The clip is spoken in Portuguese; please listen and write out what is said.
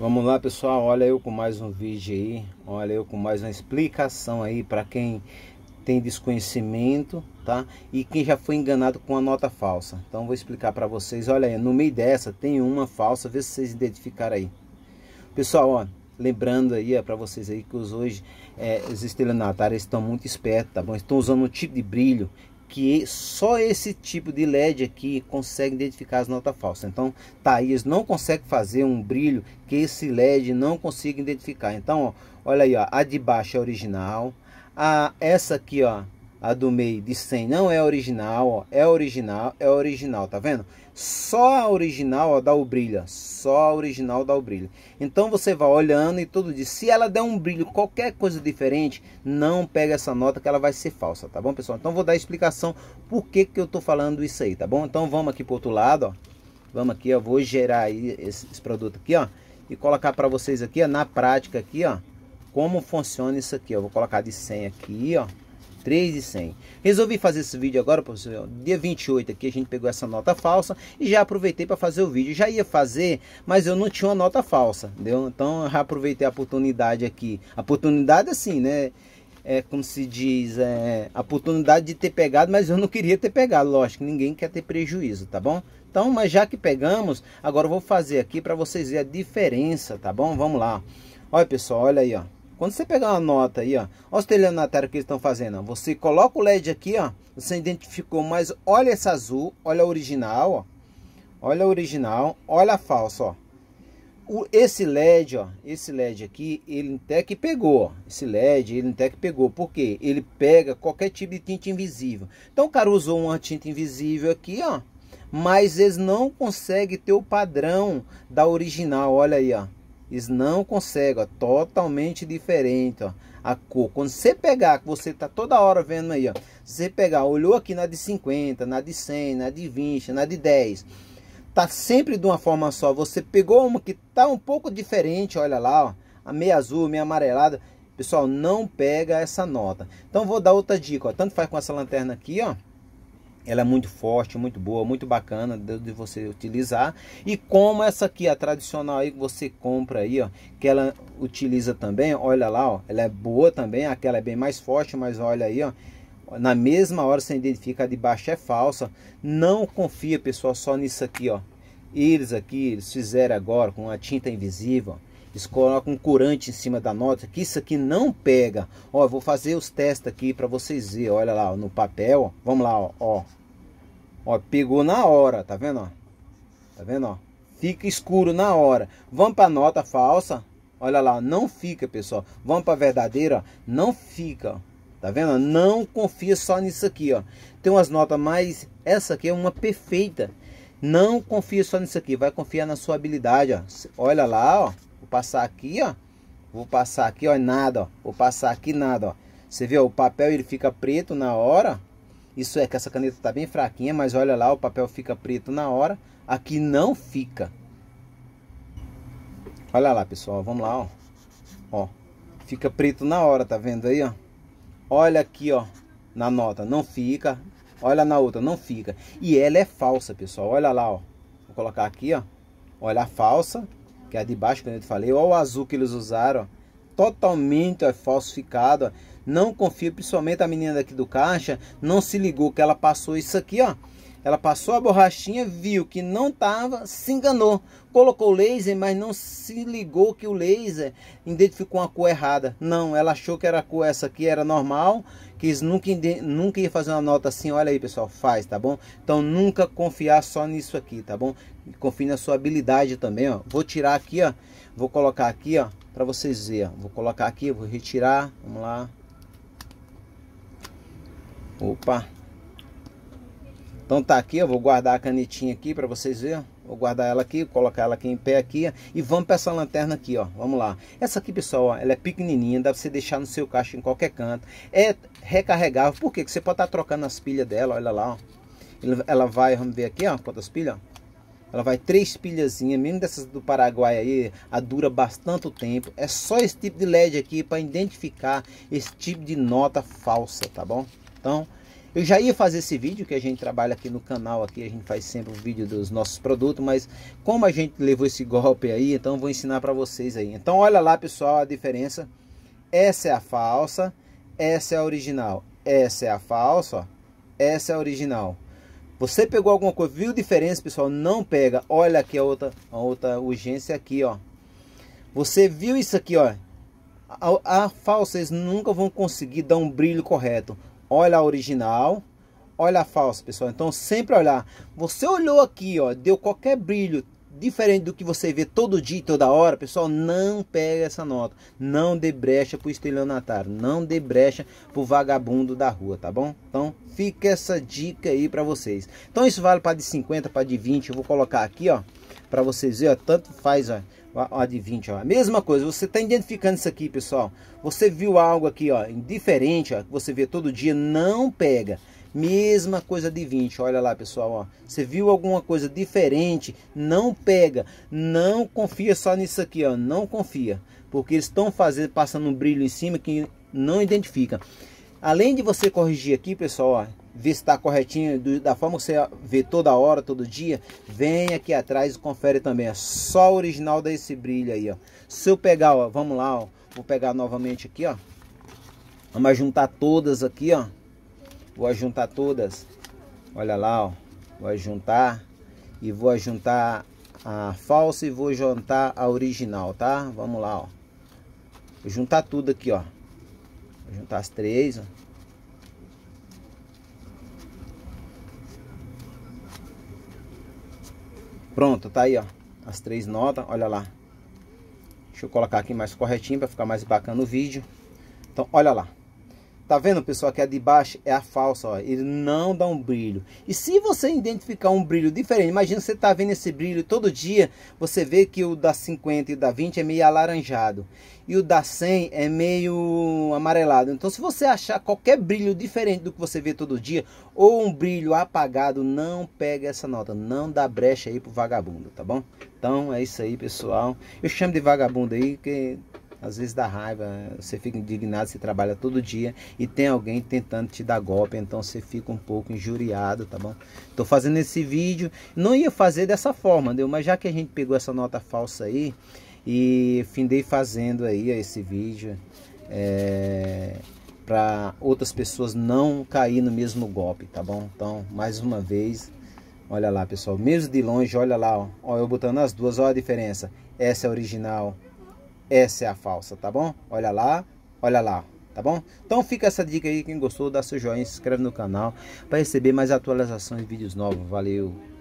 Vamos lá, pessoal. Olha eu com mais um vídeo aí. Olha eu com mais uma explicação aí para quem tem desconhecimento, tá? E quem já foi enganado com a nota falsa. Então vou explicar para vocês. Olha aí, no meio dessa tem uma falsa, vê se vocês identificaram aí. Pessoal, ó, lembrando aí é, para vocês aí que os hoje é, os estelionatários estão muito espertos, tá bom? Estão usando um tipo de brilho que só esse tipo de LED aqui consegue identificar as notas falsas. Então, Thaís não consegue fazer um brilho que esse LED não consiga identificar. Então, ó, olha aí, ó, a de baixo é original. A, essa aqui, ó, a do meio de 100 não é original, ó, é original, é original, tá vendo? Só a original ó, dá o brilho. Só a original dá o brilho. Então você vai olhando e tudo diz. Se ela der um brilho, qualquer coisa diferente, não pega essa nota que ela vai ser falsa, tá bom, pessoal? Então vou dar a explicação por que, que eu tô falando isso aí, tá bom? Então vamos aqui pro outro lado, ó. Vamos aqui, ó. Vou gerar aí esse, esse produto aqui, ó. E colocar para vocês aqui, ó, na prática aqui, ó. Como funciona isso aqui, ó. Vou colocar de 100 aqui, ó. 3 e 100. Resolvi fazer esse vídeo agora, professor. Dia 28 aqui a gente pegou essa nota falsa e já aproveitei para fazer o vídeo. Já ia fazer, mas eu não tinha uma nota falsa, entendeu? Então eu já aproveitei a oportunidade aqui. A oportunidade assim, né? É como se diz, é, a oportunidade de ter pegado, mas eu não queria ter pegado. Lógico, ninguém quer ter prejuízo, tá bom? Então, mas já que pegamos, agora eu vou fazer aqui para vocês verem a diferença, tá bom? Vamos lá. Olha, pessoal, olha aí, ó. Quando você pegar uma nota aí, ó, olha os telionatários que eles estão fazendo. Ó. Você coloca o LED aqui, ó, você identificou, mas olha essa azul, olha a original, ó. Olha a original, olha a falsa, ó. O, esse LED, ó, esse LED aqui, ele até que pegou, ó. Esse LED, ele até que pegou, quê? ele pega qualquer tipo de tinta invisível. Então o cara usou uma tinta invisível aqui, ó, mas eles não conseguem ter o padrão da original, olha aí, ó. Eles não conseguem, ó, totalmente diferente, ó, a cor. Quando você pegar, que você tá toda hora vendo aí, ó, você pegar, olhou aqui na de 50, na de 100, na de 20, na de 10, tá sempre de uma forma só. Você pegou uma que tá um pouco diferente, olha lá, ó, a meia azul, meia amarelada. Pessoal, não pega essa nota. Então vou dar outra dica, ó, tanto faz com essa lanterna aqui, ó, ela é muito forte, muito boa, muito bacana de você utilizar. E como essa aqui, a tradicional aí que você compra aí, ó, que ela utiliza também, olha lá, ó, ela é boa também, aquela é bem mais forte, mas olha aí, ó, na mesma hora você identifica a de baixo é falsa. Não confia, pessoal, só nisso aqui, ó. Eles aqui, eles fizeram agora com a tinta invisível, ó. Eles colocam um corante em cima da nota, que isso aqui não pega. Ó, vou fazer os testes aqui para vocês verem. Olha lá, ó, no papel, ó. Vamos lá, ó. ó. Ó, pegou na hora, tá vendo, ó? Tá vendo, ó? Fica escuro na hora. Vamos para nota falsa? Olha lá, não fica, pessoal. Vamos para verdadeira? Não fica. Tá vendo? Não confia só nisso aqui, ó. Tem umas notas mas Essa aqui é uma perfeita. Não confia só nisso aqui. Vai confiar na sua habilidade, ó. Olha lá, ó. Vou passar aqui, ó. Vou passar aqui, ó. Nada, ó. Vou passar aqui, nada, ó. Você vê, ó, o papel ele fica preto na hora. Isso é que essa caneta está bem fraquinha, mas olha lá, o papel fica preto na hora. Aqui não fica. Olha lá, pessoal, vamos lá, ó. Ó, fica preto na hora, tá vendo aí, ó? Olha aqui, ó, na nota, não fica. Olha na outra, não fica. E ela é falsa, pessoal, olha lá, ó. Vou colocar aqui, ó. Olha a falsa, que é a de baixo, que eu falei. Olha o azul que eles usaram, ó. Totalmente ó, falsificado, ó. Não confia, principalmente a menina daqui do caixa, não se ligou que ela passou isso aqui, ó. Ela passou a borrachinha, viu que não tava, se enganou. Colocou o laser, mas não se ligou que o laser identificou uma cor errada. Não, ela achou que era a cor essa aqui, era normal. Quis nunca, nunca ia fazer uma nota assim, olha aí pessoal, faz, tá bom? Então nunca confiar só nisso aqui, tá bom? Confie na sua habilidade também, ó. Vou tirar aqui, ó. Vou colocar aqui, ó, para vocês verem. Vou colocar aqui, vou retirar, vamos lá. Opa. Então tá aqui, eu vou guardar a canetinha aqui para vocês verem. Vou guardar ela aqui, colocar ela aqui em pé aqui, ó, E vamos para essa lanterna aqui, ó. Vamos lá. Essa aqui, pessoal, ó, ela é pequenininha, dá pra você deixar no seu caixa em qualquer canto. É recarregável, por quê? Porque você pode estar tá trocando as pilhas dela, olha lá, ó. Ela vai, vamos ver aqui, ó, quantas pilhas, ó. Ela vai três pilhazinhas, mesmo dessas do Paraguai aí, a dura bastante tempo. É só esse tipo de LED aqui para identificar esse tipo de nota falsa, tá bom? Então, eu já ia fazer esse vídeo que a gente trabalha aqui no canal, aqui a gente faz sempre o um vídeo dos nossos produtos, mas como a gente levou esse golpe aí, então vou ensinar para vocês aí. Então olha lá pessoal a diferença, essa é a falsa, essa é a original, essa é a falsa, ó. essa é a original. Você pegou alguma coisa, viu a diferença pessoal? Não pega, olha aqui a outra, a outra urgência aqui ó. Você viu isso aqui ó, a, a falsa, eles nunca vão conseguir dar um brilho correto. Olha a original, olha a falsa, pessoal. Então sempre olhar. Você olhou aqui, ó, deu qualquer brilho diferente do que você vê todo dia, toda hora, pessoal, não pega essa nota. Não dê brecha pro estelionatário, não dê brecha pro vagabundo da rua, tá bom? Então, fica essa dica aí para vocês. Então isso vale para de 50, para de 20, eu vou colocar aqui, ó, para vocês verem, ó, tanto faz, ó a de 20, ó. A mesma coisa, você está identificando isso aqui, pessoal. Você viu algo aqui, ó, diferente? ó, que você vê todo dia, não pega. Mesma coisa de 20, olha lá, pessoal, ó. Você viu alguma coisa diferente, não pega. Não confia só nisso aqui, ó, não confia. Porque eles estão fazendo, passando um brilho em cima que não identifica. Além de você corrigir aqui, pessoal, ó, ver se está corretinho, do, da forma que você vê toda hora, todo dia, vem aqui atrás e confere também. É só o original desse brilho aí, ó. Se eu pegar, ó, vamos lá, ó, vou pegar novamente aqui, ó. Vamos juntar todas aqui, ó. Vou juntar todas. Olha lá, ó. Vou juntar e vou juntar a falsa e vou juntar a original, tá? Vamos lá, ó. Vou juntar tudo aqui, ó. Vou juntar as três, ó. Pronto, tá aí, ó. As três notas, olha lá. Deixa eu colocar aqui mais corretinho para ficar mais bacana o vídeo. Então, olha lá. Tá vendo, pessoal, que a de baixo é a falsa, ó. Ele não dá um brilho. E se você identificar um brilho diferente, imagina você tá vendo esse brilho todo dia, você vê que o da 50 e o da 20 é meio alaranjado. E o da 100 é meio amarelado. Então, se você achar qualquer brilho diferente do que você vê todo dia, ou um brilho apagado, não pega essa nota. Não dá brecha aí pro vagabundo, tá bom? Então, é isso aí, pessoal. Eu chamo de vagabundo aí, que às vezes dá raiva, você fica indignado, você trabalha todo dia e tem alguém tentando te dar golpe, então você fica um pouco injuriado, tá bom? Tô fazendo esse vídeo, não ia fazer dessa forma, deu, mas já que a gente pegou essa nota falsa aí e findei fazendo aí esse vídeo é, para outras pessoas não cair no mesmo golpe, tá bom? Então, mais uma vez, Olha lá, pessoal, mesmo de longe, olha lá, ó, ó eu botando as duas, olha a diferença. Essa é a original, essa é a falsa, tá bom? Olha lá, olha lá, tá bom? Então fica essa dica aí, quem gostou, dá seu joinha, se inscreve no canal para receber mais atualizações de vídeos novos. Valeu!